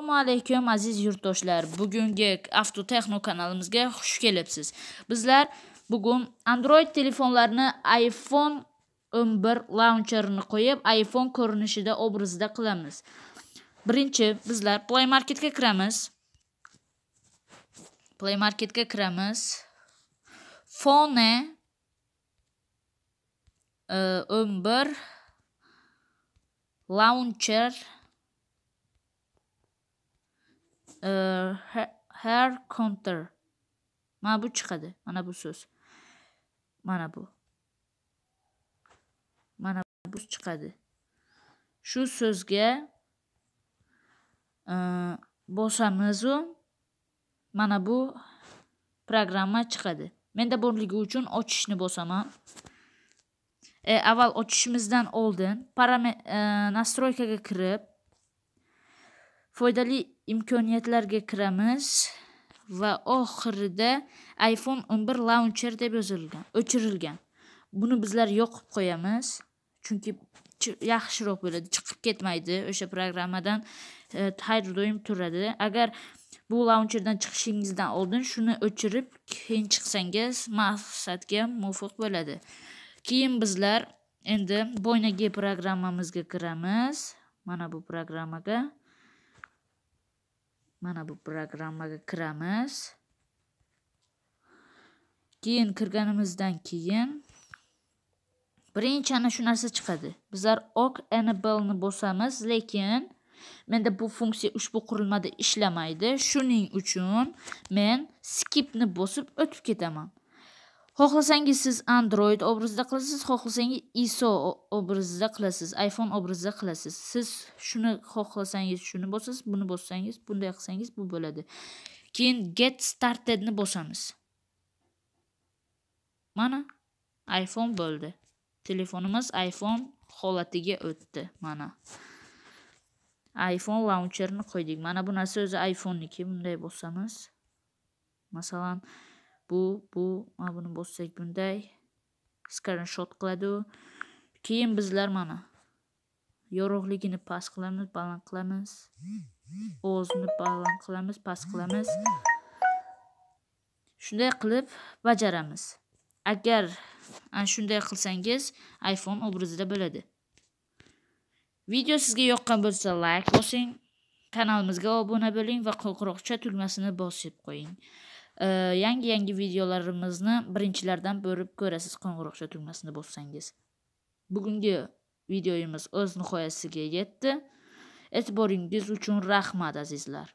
assalomu alaykum aziz yurtdoshlar bugungi avtotexno kanalimizga xush kelibsiz bizlar bugun android telefonlarni iphone 11 launcherini qo'yib iphone ko'rinishida obrazida qilamiz birinchi bizlar play marketga kiramiz play marketga kiramiz fone 11 e, launcher her counter mana bu chiqadi mana bu so'z mana bu mana bu chiqadi shu so'zga e, bosamizu mana bu programma chiqadi menda borligi uchun ochishni bosaman e, avval ochishimizdan oldin e, nastroykaga kirib foydali imkoniyatlarga kiramiz va oxirida iphone 11 launcher deb yozilgan o'chirilgan buni bizlar yoqib qo'yamiz chunki yaxshiroq bo'ladi chiqib ketmaydi o'sha programmadan har e, doim turadi agar bu launcherdan chiqishingizdan oldin shuni o'chirib keyin chiqsangiz maqsadga muvofiq bo'ladi keyin bizlar endi boynagi programmamizga kiramiz mana bu programmaga mana bu programmaga kiramiz keyin kirganimizdan keyin birinchi ana shu narsa chiqadi bizlar enable ni bosamiz lekin menda bu funksiya ushbu qurilmada ishlamaydi shuning uchun men skipni bosib o'tib ketaman xohlasangiz siz android obrazida qilasiz xohlasangiz iso obrazida qilasiz iphone obrazida qilasiz siz shuni xohlasangiz shuni bosasiz buni bossangiz bunday qilsangiz bu bo'ladi keyin get startedni bosamiz mana iphone bo'ldi telefonimiz iphone holatiga o'tdi mana iphone launcherni qo'ydik mana bu narsa o'zi iphoneniki bunday bosamiz masalan bu bu mana buni bossak bunday screenshot qiladi keyin bizlar mana yorug'ligini past qilamiz baland qilamiz ozni baland qilamiz past qilamiz shunday qilib bajaramiz agar shunday qilsangiz iphone obrazida bo'ladi video sizga yoqqan bo'lsa layk like bosing kanalimizga obuna bo'ling va qo'ng'iroqcha tugmasini bosib qo'ying Э, yangi yangi videolarimizni birinchilardan bo'rib ko'rasiz qo'ng'iroqcha tugmasini bossangiz bugungi videoyimiz o'z nihoyasiga yetdi e'tiboringiz uchun rahmat azizlar